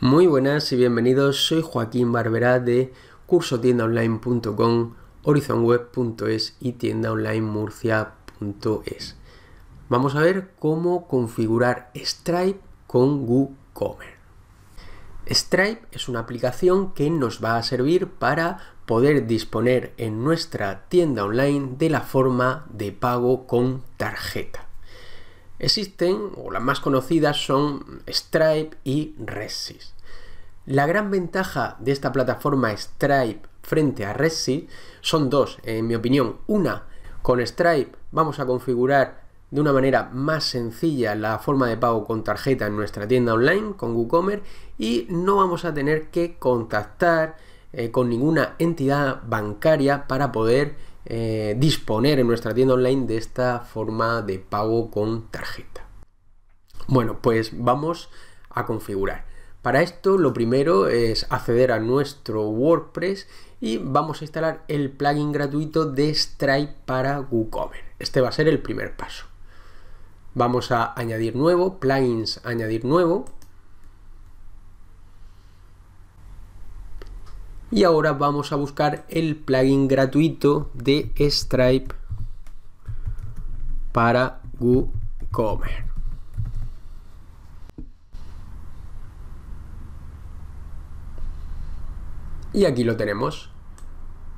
Muy buenas y bienvenidos, soy Joaquín Barberá de cursotiendaonline.com, horizonweb.es y tiendaonlinemurcia.es. Vamos a ver cómo configurar Stripe con WooCommerce. Stripe es una aplicación que nos va a servir para poder disponer en nuestra tienda online de la forma de pago con tarjeta. Existen, o las más conocidas son Stripe y Resis. La gran ventaja de esta plataforma Stripe frente a Resi son dos, en mi opinión. Una, con Stripe vamos a configurar de una manera más sencilla la forma de pago con tarjeta en nuestra tienda online con WooCommerce y no vamos a tener que contactar eh, con ninguna entidad bancaria para poder eh, disponer en nuestra tienda online de esta forma de pago con tarjeta. Bueno, pues vamos a configurar. Para esto lo primero es acceder a nuestro WordPress y vamos a instalar el plugin gratuito de Stripe para WooCommerce. Este va a ser el primer paso. Vamos a añadir nuevo, plugins, añadir nuevo. Y ahora vamos a buscar el plugin gratuito de Stripe para WooCommerce. Y aquí lo tenemos.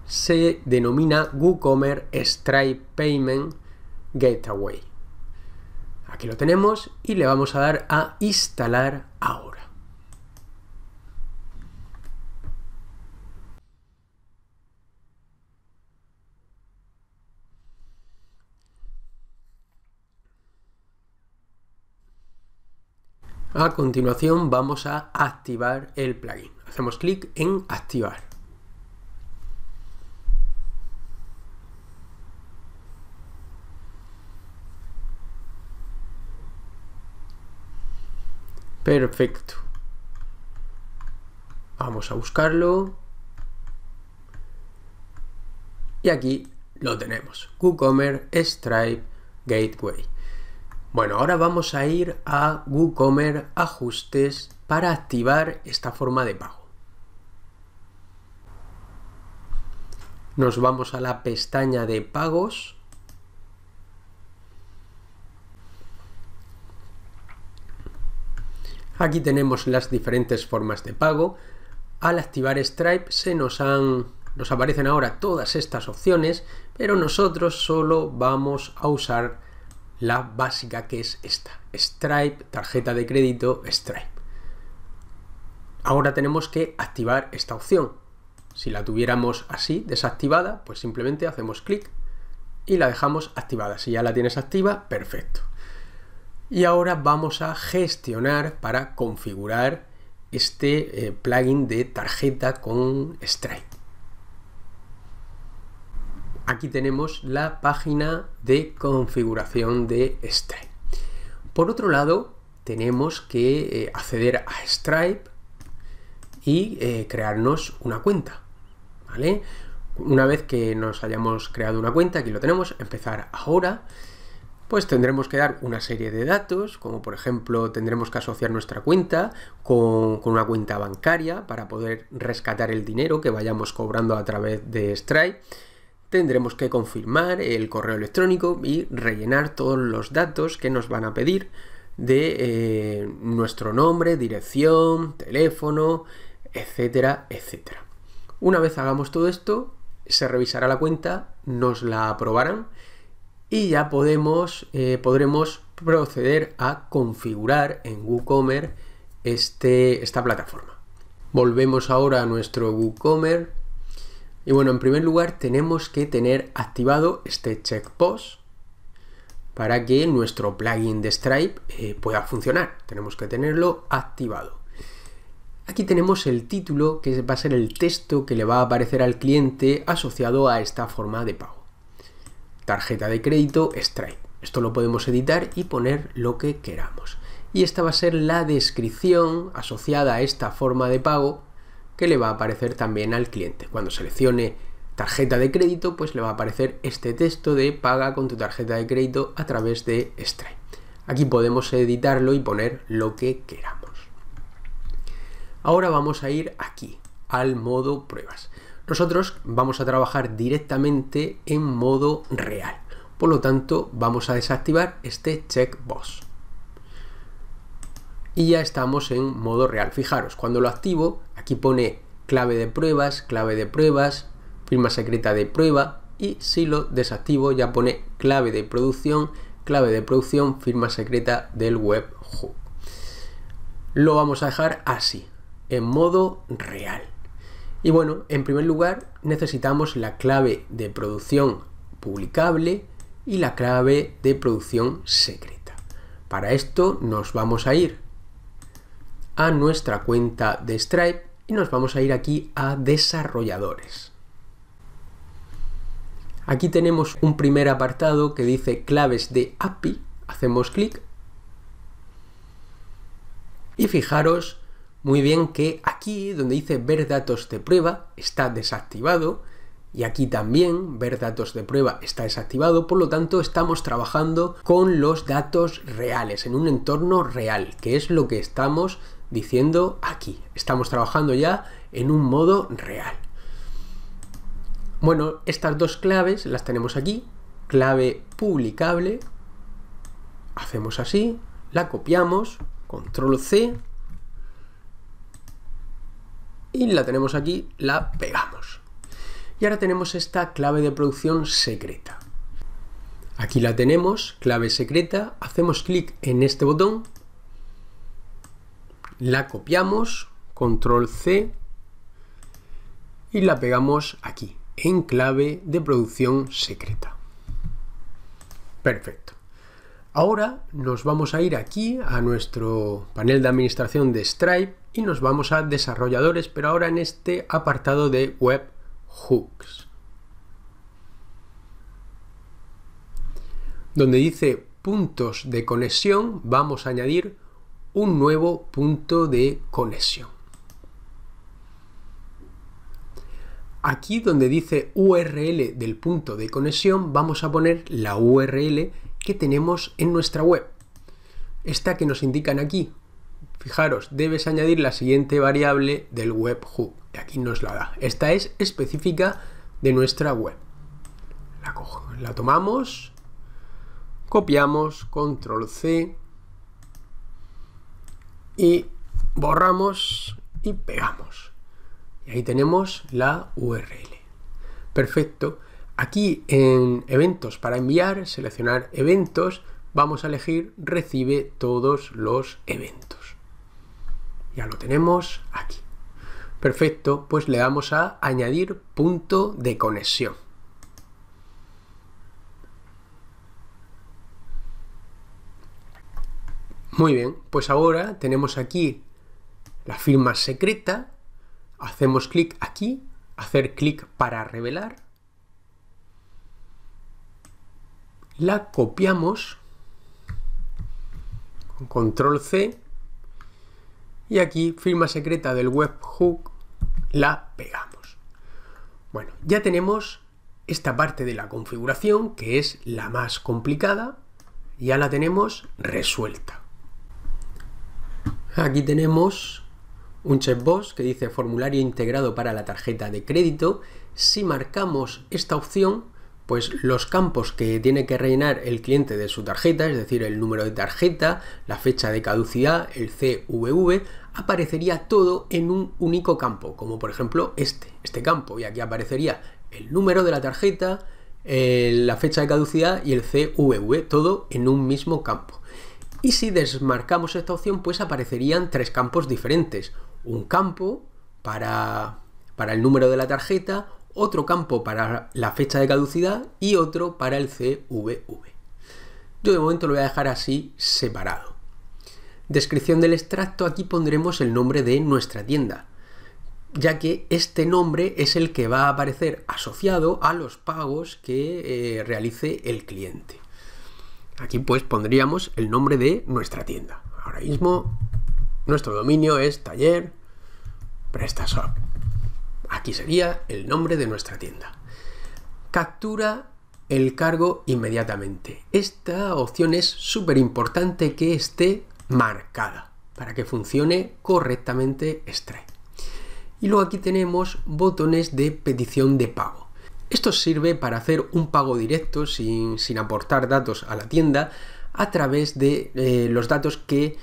Se denomina WooCommerce Stripe Payment Gateway. Aquí lo tenemos y le vamos a dar a instalar ahora. A continuación vamos a activar el plugin. Hacemos clic en activar. Perfecto. Vamos a buscarlo. Y aquí lo tenemos. WooCommerce Stripe Gateway. Bueno, ahora vamos a ir a WooCommerce Ajustes para activar esta forma de pago. Nos vamos a la pestaña de pagos. Aquí tenemos las diferentes formas de pago. Al activar Stripe se nos han nos aparecen ahora todas estas opciones, pero nosotros solo vamos a usar la básica que es esta, Stripe, tarjeta de crédito Stripe. Ahora tenemos que activar esta opción. Si la tuviéramos así, desactivada, pues simplemente hacemos clic y la dejamos activada. Si ya la tienes activa, perfecto. Y ahora vamos a gestionar para configurar este eh, plugin de tarjeta con Stripe aquí tenemos la página de configuración de Stripe. Por otro lado, tenemos que eh, acceder a Stripe y eh, crearnos una cuenta. ¿vale? Una vez que nos hayamos creado una cuenta, aquí lo tenemos, empezar ahora, pues tendremos que dar una serie de datos, como por ejemplo tendremos que asociar nuestra cuenta con una cuenta bancaria para poder rescatar el dinero que vayamos cobrando a través de Stripe tendremos que confirmar el correo electrónico y rellenar todos los datos que nos van a pedir de eh, nuestro nombre, dirección, teléfono, etcétera, etcétera. Una vez hagamos todo esto, se revisará la cuenta, nos la aprobarán y ya podemos, eh, podremos proceder a configurar en WooCommerce este, esta plataforma. Volvemos ahora a nuestro WooCommerce y bueno, en primer lugar tenemos que tener activado este check post para que nuestro plugin de Stripe eh, pueda funcionar. Tenemos que tenerlo activado. Aquí tenemos el título, que va a ser el texto que le va a aparecer al cliente asociado a esta forma de pago. Tarjeta de crédito Stripe. Esto lo podemos editar y poner lo que queramos. Y esta va a ser la descripción asociada a esta forma de pago que le va a aparecer también al cliente. Cuando seleccione tarjeta de crédito, pues le va a aparecer este texto de paga con tu tarjeta de crédito a través de Stripe. Aquí podemos editarlo y poner lo que queramos. Ahora vamos a ir aquí, al modo pruebas. Nosotros vamos a trabajar directamente en modo real. Por lo tanto, vamos a desactivar este checkbox y ya estamos en modo real. Fijaros, cuando lo activo, aquí pone clave de pruebas, clave de pruebas, firma secreta de prueba y si lo desactivo ya pone clave de producción, clave de producción, firma secreta del webhook. Lo vamos a dejar así, en modo real. Y bueno, en primer lugar necesitamos la clave de producción publicable y la clave de producción secreta. Para esto nos vamos a ir a nuestra cuenta de Stripe y nos vamos a ir aquí a desarrolladores. Aquí tenemos un primer apartado que dice claves de API, hacemos clic y fijaros muy bien que aquí donde dice ver datos de prueba está desactivado y aquí también ver datos de prueba está desactivado, por lo tanto estamos trabajando con los datos reales, en un entorno real, que es lo que estamos diciendo aquí. Estamos trabajando ya en un modo real. Bueno, estas dos claves las tenemos aquí. Clave publicable. Hacemos así, la copiamos, control C. Y la tenemos aquí, la pegamos. Y ahora tenemos esta clave de producción secreta. Aquí la tenemos, clave secreta, hacemos clic en este botón, la copiamos, control C, y la pegamos aquí, en clave de producción secreta. Perfecto. Ahora nos vamos a ir aquí a nuestro panel de administración de Stripe y nos vamos a desarrolladores, pero ahora en este apartado de web Hooks, donde dice puntos de conexión, vamos a añadir un nuevo punto de conexión. Aquí donde dice URL del punto de conexión, vamos a poner la URL que tenemos en nuestra web. Esta que nos indican aquí, Fijaros, debes añadir la siguiente variable del webhook. Y aquí nos la da. Esta es específica de nuestra web. La, la tomamos, copiamos, control C y borramos y pegamos. Y ahí tenemos la URL. Perfecto. Aquí en eventos para enviar, seleccionar eventos, vamos a elegir recibe todos los eventos. Ya lo tenemos aquí. Perfecto, pues le damos a añadir punto de conexión. Muy bien, pues ahora tenemos aquí la firma secreta, hacemos clic aquí, hacer clic para revelar, la copiamos, con control C, y aquí firma secreta del webhook la pegamos. Bueno, ya tenemos esta parte de la configuración que es la más complicada, ya la tenemos resuelta. Aquí tenemos un checkbox que dice formulario integrado para la tarjeta de crédito. Si marcamos esta opción, pues los campos que tiene que rellenar el cliente de su tarjeta, es decir, el número de tarjeta, la fecha de caducidad, el CVV, aparecería todo en un único campo, como por ejemplo este, este campo, y aquí aparecería el número de la tarjeta, eh, la fecha de caducidad y el CVV, todo en un mismo campo. Y si desmarcamos esta opción, pues aparecerían tres campos diferentes. Un campo para, para el número de la tarjeta, otro campo para la fecha de caducidad y otro para el CVV. Yo de momento lo voy a dejar así separado. Descripción del extracto, aquí pondremos el nombre de nuestra tienda, ya que este nombre es el que va a aparecer asociado a los pagos que eh, realice el cliente. Aquí pues pondríamos el nombre de nuestra tienda. Ahora mismo nuestro dominio es taller Aquí sería el nombre de nuestra tienda. Captura el cargo inmediatamente. Esta opción es súper importante que esté marcada para que funcione correctamente Stripe. Y luego aquí tenemos botones de petición de pago. Esto sirve para hacer un pago directo sin, aportar datos a la tienda a través de eh, los datos que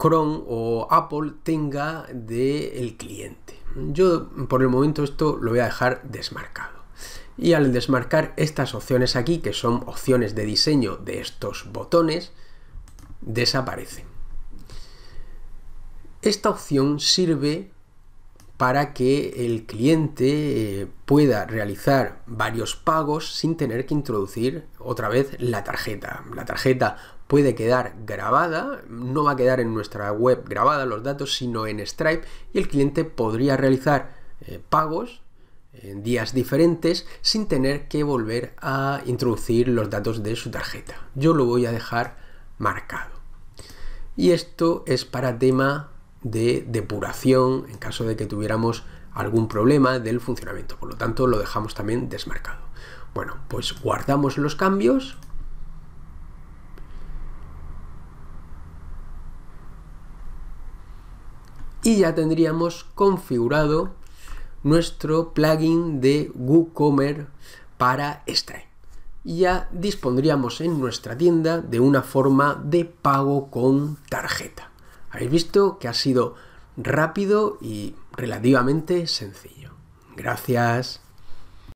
Chrome o Apple tenga del cliente. Yo por el momento esto lo voy a dejar desmarcado. Y al desmarcar estas opciones aquí, que son opciones de diseño de estos botones, desaparecen. Esta opción sirve para que el cliente eh, pueda realizar varios pagos sin tener que introducir otra vez la tarjeta. La tarjeta puede quedar grabada, no va a quedar en nuestra web grabada los datos, sino en Stripe y el cliente podría realizar eh, pagos en días diferentes sin tener que volver a introducir los datos de su tarjeta. Yo lo voy a dejar marcado. Y esto es para tema de depuración en caso de que tuviéramos algún problema del funcionamiento. Por lo tanto, lo dejamos también desmarcado. Bueno, pues guardamos los cambios y ya tendríamos configurado nuestro plugin de WooCommerce para Stripe. Ya dispondríamos en nuestra tienda de una forma de pago con tarjeta. Habéis visto que ha sido rápido y relativamente sencillo. Gracias.